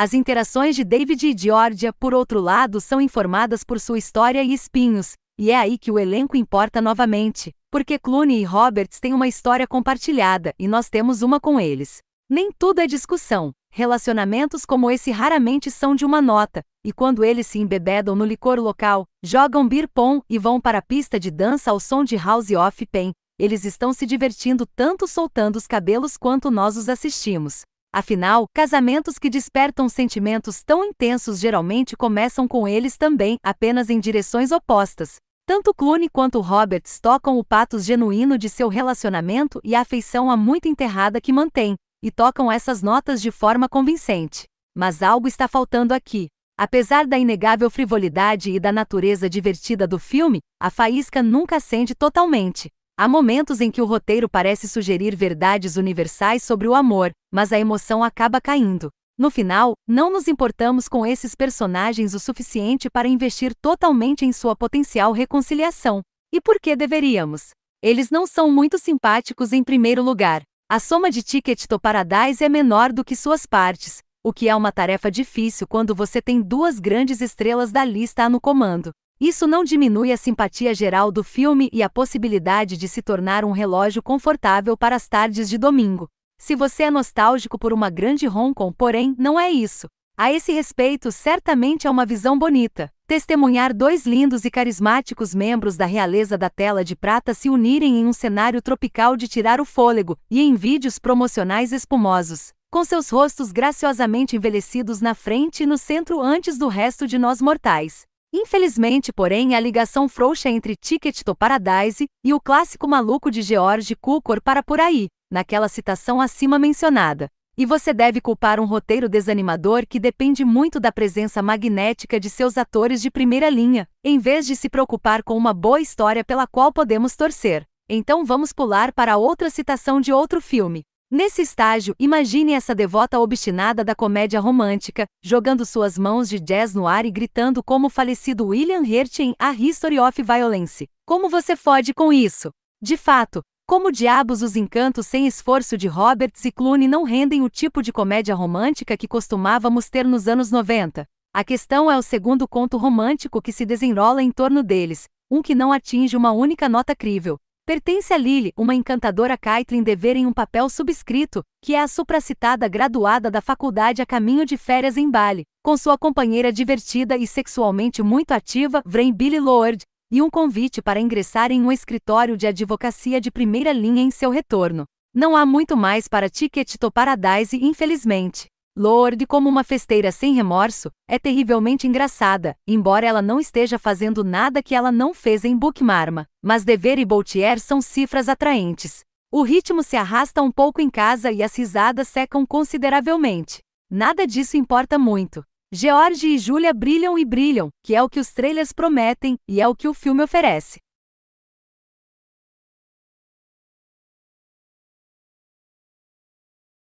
As interações de David e Georgia, por outro lado, são informadas por sua história e espinhos, e é aí que o elenco importa novamente, porque Clooney e Roberts têm uma história compartilhada e nós temos uma com eles. Nem tudo é discussão. Relacionamentos como esse raramente são de uma nota, e quando eles se embebedam no licor local, jogam beer pong e vão para a pista de dança ao som de House of Pain, eles estão se divertindo tanto soltando os cabelos quanto nós os assistimos. Afinal, casamentos que despertam sentimentos tão intensos geralmente começam com eles também, apenas em direções opostas. Tanto Clooney quanto Roberts tocam o patos genuíno de seu relacionamento e a afeição a muito enterrada que mantém, e tocam essas notas de forma convincente. Mas algo está faltando aqui. Apesar da inegável frivolidade e da natureza divertida do filme, a faísca nunca acende totalmente. Há momentos em que o roteiro parece sugerir verdades universais sobre o amor, mas a emoção acaba caindo. No final, não nos importamos com esses personagens o suficiente para investir totalmente em sua potencial reconciliação. E por que deveríamos? Eles não são muito simpáticos em primeiro lugar. A soma de Ticket to Paradise é menor do que suas partes, o que é uma tarefa difícil quando você tem duas grandes estrelas da lista no comando. Isso não diminui a simpatia geral do filme e a possibilidade de se tornar um relógio confortável para as tardes de domingo. Se você é nostálgico por uma grande Hong Kong, porém, não é isso. A esse respeito, certamente é uma visão bonita. Testemunhar dois lindos e carismáticos membros da realeza da tela de prata se unirem em um cenário tropical de tirar o fôlego e em vídeos promocionais espumosos, com seus rostos graciosamente envelhecidos na frente e no centro antes do resto de nós mortais. Infelizmente, porém, a ligação frouxa entre Ticket to Paradise e o clássico maluco de George Cukor para por aí, naquela citação acima mencionada. E você deve culpar um roteiro desanimador que depende muito da presença magnética de seus atores de primeira linha, em vez de se preocupar com uma boa história pela qual podemos torcer. Então vamos pular para outra citação de outro filme, Nesse estágio, imagine essa devota obstinada da comédia romântica, jogando suas mãos de jazz no ar e gritando como o falecido William Hurt em A History of Violence. Como você fode com isso? De fato, como diabos os encantos sem esforço de Roberts e Clooney não rendem o tipo de comédia romântica que costumávamos ter nos anos 90? A questão é o segundo conto romântico que se desenrola em torno deles, um que não atinge uma única nota crível, Pertence a Lily, uma encantadora Caitlin dever em um papel subscrito, que é a supracitada graduada da faculdade a caminho de férias em Bali, com sua companheira divertida e sexualmente muito ativa, Vrain Billy Lord, e um convite para ingressar em um escritório de advocacia de primeira linha em seu retorno. Não há muito mais para Ticket to Paradise, infelizmente. Lorde como uma festeira sem remorso, é terrivelmente engraçada, embora ela não esteja fazendo nada que ela não fez em Bookmarma, mas Dever e Boltier são cifras atraentes. O ritmo se arrasta um pouco em casa e as risadas secam consideravelmente. Nada disso importa muito. George e Julia brilham e brilham, que é o que os trailers prometem e é o que o filme oferece.